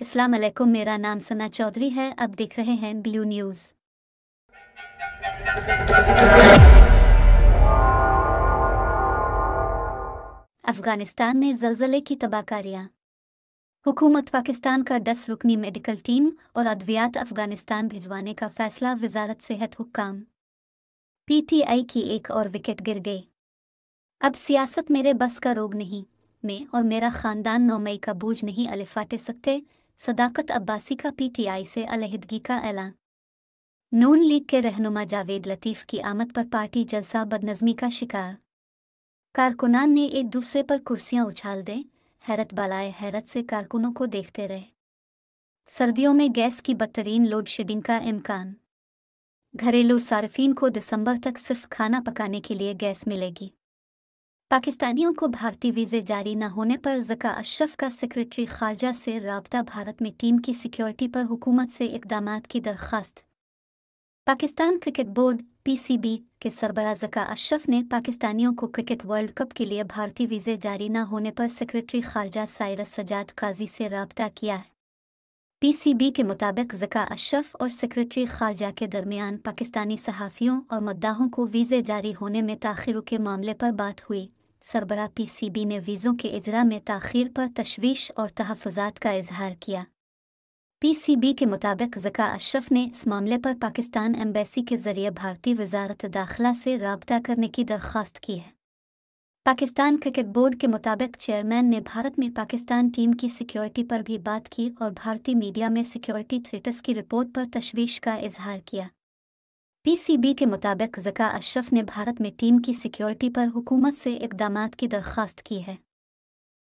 इस्लाम अलैकुम मेरा नाम सना चौधरी है अब देख रहे हैं ब्लू न्यूज़ अफगानिस्तान में जलजले की तबाहकारियां हुकूमत पाकिस्तान का दस रुकनी मेडिकल टीम और अद्वियात अफगानिस्तान भिजवाने का फैसला वजारत सेहत टी पीटीआई की एक और विकेट गिर गई अब सियासत मेरे बस का रोग नहीं मैं और मेरा ख़ानदान नौ मई का बोझ नहीं अलिफाटे सकते सदाकत अब्बासी का पीटीआई से अलहदगी का ऐलान नून लीग के रहनुमा जावेद लतीफ़ की आमद पर पार्टी जलसा बदनज़मी का शिकार कारकुनान ने एक दूसरे पर कुर्सियां उछाल दें हैरत बालाए हैरत से कारकुनों को देखते रहे सर्दियों में गैस की बदतरीन लोड शेडिंग का इम्कान घरेलू सार्फिन को दिसंबर तक सिर्फ खाना पकाने के लिए गैस मिलेगी पाकिस्तानियों को भारतीय वीज़े जारी न होने पर जका अशरफ का सेक्रेटरी खारजा से रबता भारत में टीम की सिक्योरिटी पर हुकूमत से इकदाम की दरख्वास्त पाकिस्तान क्रिकेट बोर्ड पीसीबी के सरबरा जका अशरफ ने पाकिस्तानियों को क्रिकेट वर्ल्ड कप के लिए भारतीय वीज़े जारी न होने पर सेक्रेटरी खारजा सायरस सजाद काजी से रबता किया है पीसीबी के मुताबिक जका अशरफ और सेक्रेटरी खारजा के दरमियान पाकिस्तानी सहाफ़ियों और मद्दाहों को वीज़े जारी होने में ताखिर के मामले पर बात हुई सरबरा पीसीबी ने वीज़ों के इजरा में तखीर पर तशवीश और तहफात का इजहार किया पीसीबी के मुताबिक जका अशरफ ने इस मामले पर पाकिस्तान एम्बेसी के जरिए भारतीय वजारत दाखिला से रबता करने की दरख्वास्त की है पाकिस्तान क्रिकेट बोर्ड के मुताबिक चेयरमैन ने भारत में पाकिस्तान टीम की सिक्योरिटी पर भी बात की और भारतीय मीडिया में सिक्योरिटी थ्रेटस की रिपोर्ट पर तशवीश का इजहार किया पीसीबी के मुताबिक जका अशरफ ने भारत में टीम की सिक्योरिटी पर हुकूमत से इकदाम की दरख्वास्त की है